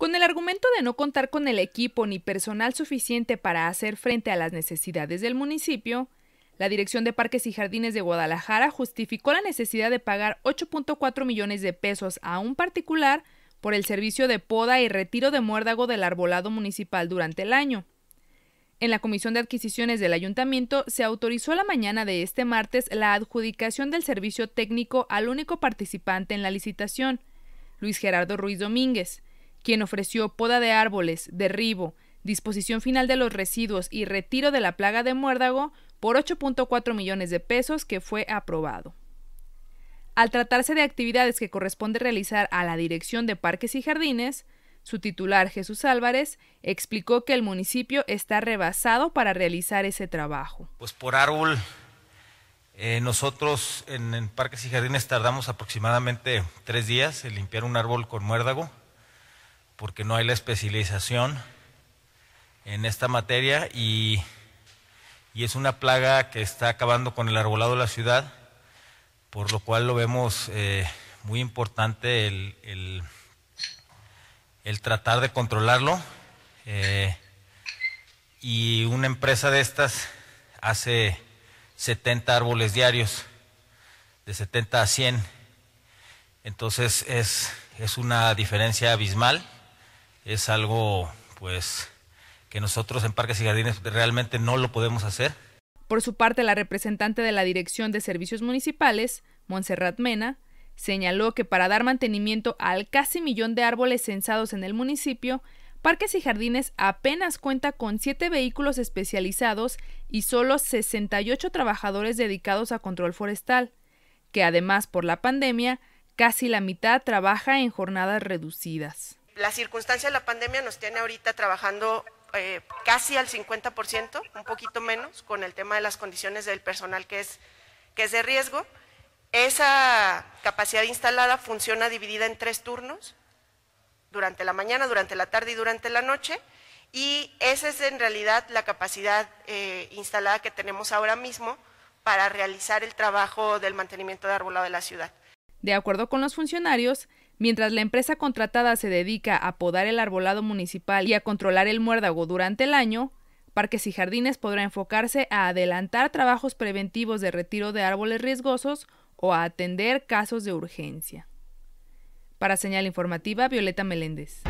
Con el argumento de no contar con el equipo ni personal suficiente para hacer frente a las necesidades del municipio, la Dirección de Parques y Jardines de Guadalajara justificó la necesidad de pagar 8.4 millones de pesos a un particular por el servicio de poda y retiro de muérdago del arbolado municipal durante el año. En la Comisión de Adquisiciones del Ayuntamiento se autorizó la mañana de este martes la adjudicación del servicio técnico al único participante en la licitación, Luis Gerardo Ruiz Domínguez, quien ofreció poda de árboles, derribo, disposición final de los residuos y retiro de la plaga de muérdago por 8.4 millones de pesos que fue aprobado. Al tratarse de actividades que corresponde realizar a la Dirección de Parques y Jardines, su titular Jesús Álvarez explicó que el municipio está rebasado para realizar ese trabajo. Pues por árbol, eh, nosotros en, en Parques y Jardines tardamos aproximadamente tres días en limpiar un árbol con muérdago porque no hay la especialización en esta materia y, es una plaga que está acabando con el arbolado de la ciudad, por lo cual lo vemos eh, muy importante el, tratar de controlarlo. Eh, y una empresa de estas hace 70 árboles diarios, de 70 a 100. Entonces es una diferencia abismal es algo pues que nosotros en Parques y Jardines realmente no lo podemos hacer. Por su parte, la representante de la Dirección de Servicios Municipales, Montserrat Mena, señaló que para dar mantenimiento al casi millón de árboles censados en el municipio, Parques y Jardines apenas cuenta con siete vehículos especializados y solo 68 trabajadores dedicados a control forestal, que además por la pandemia, casi la mitad trabaja en jornadas reducidas la circunstancia de la pandemia nos tiene ahorita trabajando eh, casi al 50%, un poquito menos, con el tema de las condiciones del personal que es, que es de riesgo. Esa capacidad instalada funciona dividida en tres turnos, durante la mañana, durante la tarde y durante la noche. Y esa es en realidad la capacidad eh, instalada que tenemos ahora mismo para realizar el trabajo del mantenimiento de arbolado de la ciudad. De acuerdo con los funcionarios, Mientras la empresa contratada se dedica a podar el arbolado municipal y a controlar el muérdago durante el año, Parques y Jardines podrá enfocarse a adelantar trabajos preventivos de retiro de árboles riesgosos o a atender casos de urgencia. Para señal informativa, Violeta Meléndez.